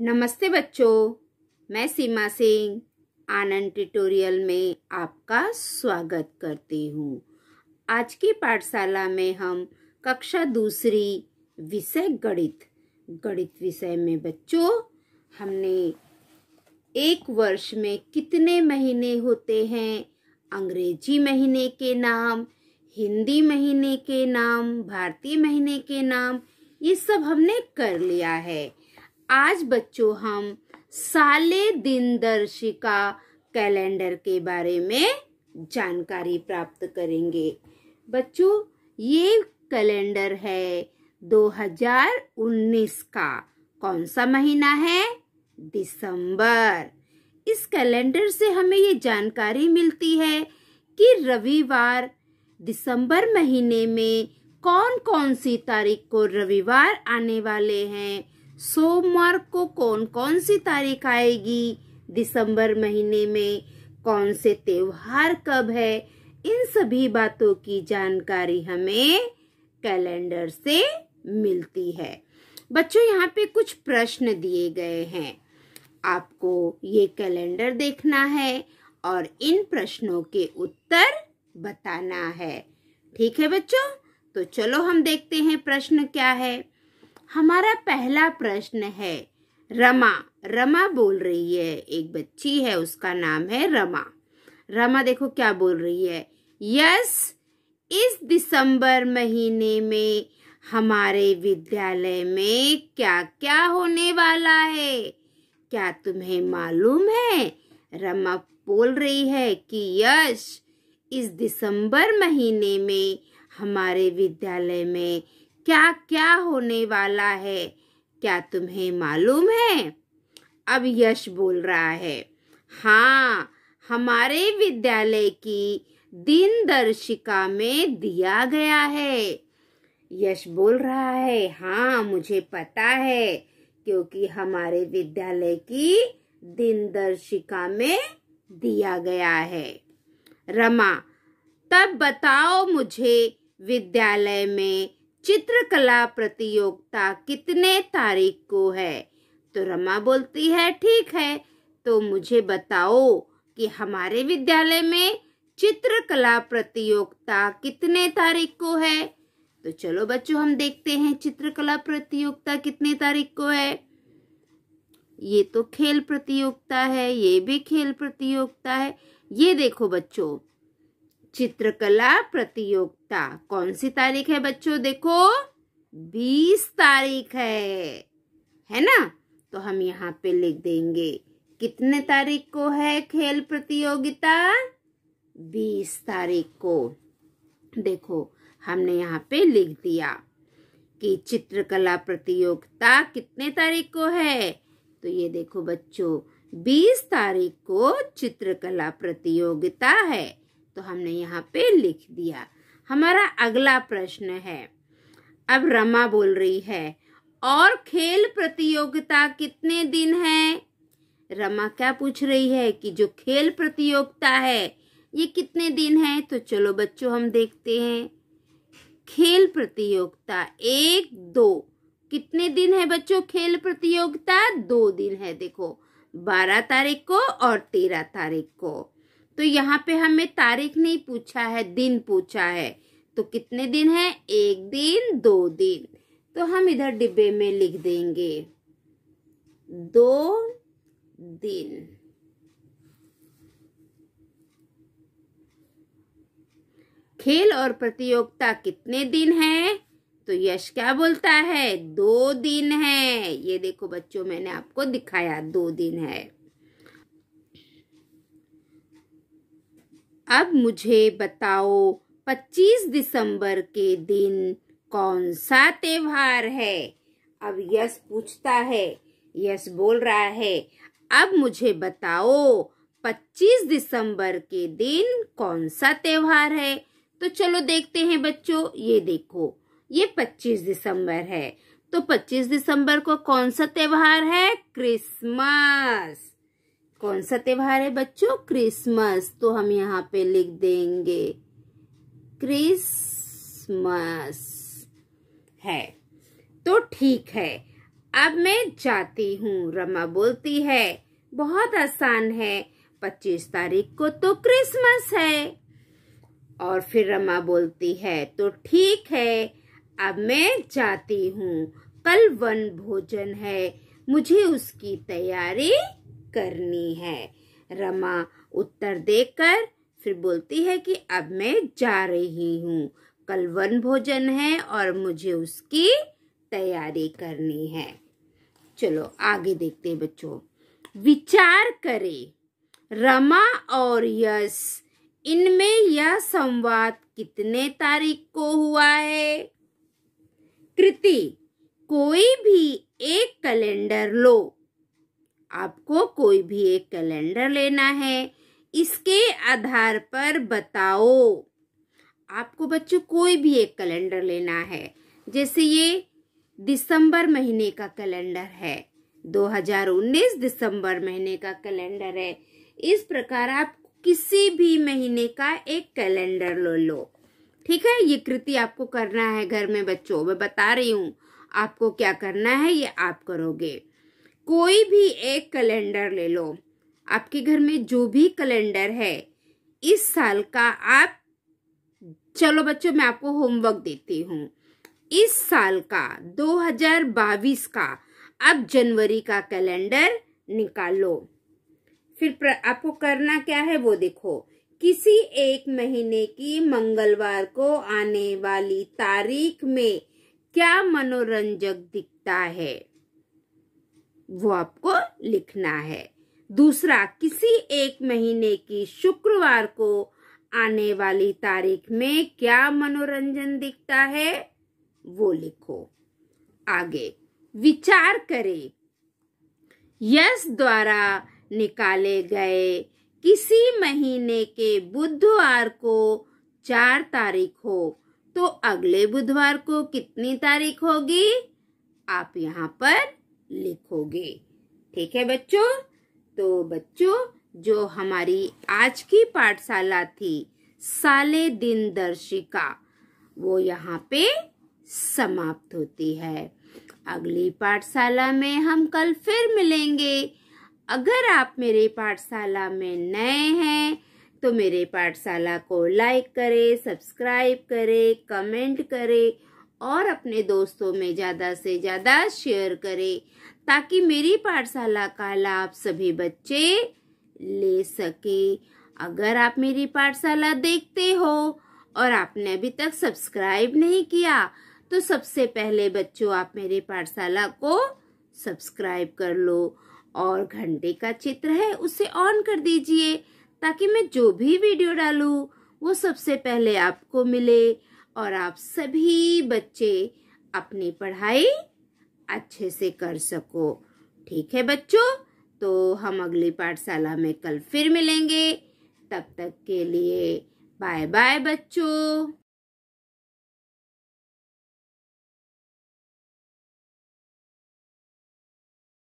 नमस्ते बच्चों मैं सीमा सिंह आनंद ट्यूटोरियल में आपका स्वागत करती हूँ आज की पाठशाला में हम कक्षा दूसरी विषय गणित गणित विषय में बच्चों हमने एक वर्ष में कितने महीने होते हैं अंग्रेजी महीने के नाम हिंदी महीने के नाम भारतीय महीने के नाम ये सब हमने कर लिया है आज बच्चों हम साले दिन दर्शिका कैलेंडर के बारे में जानकारी प्राप्त करेंगे बच्चों ये कैलेंडर है 2019 का कौन सा महीना है दिसंबर इस कैलेंडर से हमें ये जानकारी मिलती है कि रविवार दिसंबर महीने में कौन कौन सी तारीख को रविवार आने वाले हैं सोमवार को कौन कौन सी तारीख आएगी दिसंबर महीने में कौन से त्योहार कब है इन सभी बातों की जानकारी हमें कैलेंडर से मिलती है बच्चों यहाँ पे कुछ प्रश्न दिए गए हैं आपको ये कैलेंडर देखना है और इन प्रश्नों के उत्तर बताना है ठीक है बच्चों तो चलो हम देखते हैं प्रश्न क्या है हमारा पहला प्रश्न है रमा रमा बोल रही है एक बच्ची है उसका नाम है रमा रमा देखो क्या बोल रही है यस इस दिसंबर महीने में हमारे विद्यालय में क्या क्या होने वाला है क्या तुम्हें मालूम है रमा बोल रही है कि यश इस दिसंबर महीने में हमारे विद्यालय में क्या क्या होने वाला है क्या तुम्हें मालूम है अब यश बोल रहा है हाँ हमारे विद्यालय की दिन दर्शिका में दिया गया है यश बोल रहा है हाँ मुझे पता है क्योंकि हमारे विद्यालय की दिन दर्शिका में दिया गया है रमा तब बताओ मुझे विद्यालय में चित्रकला प्रतियोगिता कितने तारीख को है तो रमा बोलती है ठीक है तो मुझे बताओ कि हमारे विद्यालय में चित्रकला प्रतियोगिता कितने तारीख को है तो चलो बच्चों हम देखते हैं चित्रकला प्रतियोगिता कितने तारीख को है ये तो खेल प्रतियोगिता है ये भी खेल प्रतियोगिता है ये देखो बच्चों चित्रकला प्रतियोगिता कौन सी तारीख है बच्चों देखो बीस तारीख है है ना तो हम यहाँ पे लिख देंगे कितने तारीख को है खेल प्रतियोगिता बीस तारीख को देखो हमने यहाँ पे लिख दिया कि चित्रकला प्रतियोगिता कितने तारीख को है तो ये देखो बच्चों बीस तारीख को चित्रकला प्रतियोगिता है तो हमने यहाँ पे लिख दिया हमारा अगला प्रश्न है अब रमा बोल रही है और खेल प्रतियोगिता कितने दिन है रमा क्या पूछ रही है कि जो खेल प्रतियोगिता है ये कितने दिन है तो चलो बच्चों हम देखते हैं खेल प्रतियोगिता एक दो कितने दिन है बच्चों खेल प्रतियोगिता दो दिन है देखो बारह तारीख को और तेरह तारीख को तो यहाँ पे हमें तारीख नहीं पूछा है दिन पूछा है तो कितने दिन है एक दिन दो दिन तो हम इधर डिब्बे में लिख देंगे दो दिन खेल और प्रतियोगिता कितने दिन है तो यश क्या बोलता है दो दिन है ये देखो बच्चों मैंने आपको दिखाया दो दिन है अब मुझे बताओ 25 दिसंबर के दिन कौन सा त्योहार है अब यस पूछता है यस बोल रहा है अब मुझे बताओ 25 दिसंबर के दिन कौन सा त्योहार है तो चलो देखते हैं बच्चों ये देखो ये 25 दिसंबर है तो 25 दिसंबर को कौन सा त्योहार है क्रिसमस कौन सा त्यौहार है बच्चों क्रिसमस तो हम यहाँ पे लिख देंगे क्रिसमस है तो ठीक है अब मैं जाती हूँ रमा बोलती है बहुत आसान है पच्चीस तारीख को तो क्रिसमस है और फिर रमा बोलती है तो ठीक है अब मैं जाती हूँ कल वन भोजन है मुझे उसकी तैयारी करनी है रमा उत्तर देकर फिर बोलती है कि अब मैं जा रही हूँ कल वन भोजन है और मुझे उसकी तैयारी करनी है चलो आगे देखते हैं बच्चों विचार करें रमा और यश इनमें यह संवाद कितने तारीख को हुआ है कृति कोई भी एक कैलेंडर लो आपको कोई भी एक कैलेंडर लेना है इसके आधार पर बताओ आपको बच्चों कोई भी एक कैलेंडर लेना है जैसे ये दिसंबर महीने का कैलेंडर है 2019 दिसंबर महीने का कैलेंडर है इस प्रकार आप किसी भी महीने का एक कैलेंडर लो लो ठीक है ये कृति आपको करना है घर में बच्चों मैं बता रही हूँ आपको क्या करना है ये आप करोगे कोई भी एक कैलेंडर ले लो आपके घर में जो भी कैलेंडर है इस साल का आप चलो बच्चों मैं आपको होमवर्क देती हूँ इस साल का 2022 का अब जनवरी का कैलेंडर निकालो फिर आपको करना क्या है वो देखो किसी एक महीने की मंगलवार को आने वाली तारीख में क्या मनोरंजक दिखता है वो आपको लिखना है दूसरा किसी एक महीने की शुक्रवार को आने वाली तारीख में क्या मनोरंजन दिखता है वो लिखो आगे विचार करें यश द्वारा निकाले गए किसी महीने के बुधवार को चार तारीख हो तो अगले बुधवार को कितनी तारीख होगी आप यहाँ पर लिखोगे ठीक है बच्चों तो बच्चों जो हमारी आज की पाठशाला थी साले दिन दर्शिका वो यहाँ पे समाप्त होती है अगली पाठशाला में हम कल फिर मिलेंगे अगर आप मेरे पाठशाला में नए हैं तो मेरे पाठशाला को लाइक करें सब्सक्राइब करें कमेंट करें और अपने दोस्तों में ज़्यादा से ज़्यादा शेयर करें ताकि मेरी पाठशाला का लाभ सभी बच्चे ले सके अगर आप मेरी पाठशाला देखते हो और आपने अभी तक सब्सक्राइब नहीं किया तो सबसे पहले बच्चों आप मेरे पाठशाला को सब्सक्राइब कर लो और घंटे का चित्र है उसे ऑन कर दीजिए ताकि मैं जो भी वीडियो डालूँ वो सबसे पहले आपको मिले और आप सभी बच्चे अपनी पढ़ाई अच्छे से कर सको ठीक है बच्चों तो हम अगली पाठशाला में कल फिर मिलेंगे तब तक के लिए बाय बाय बच्चों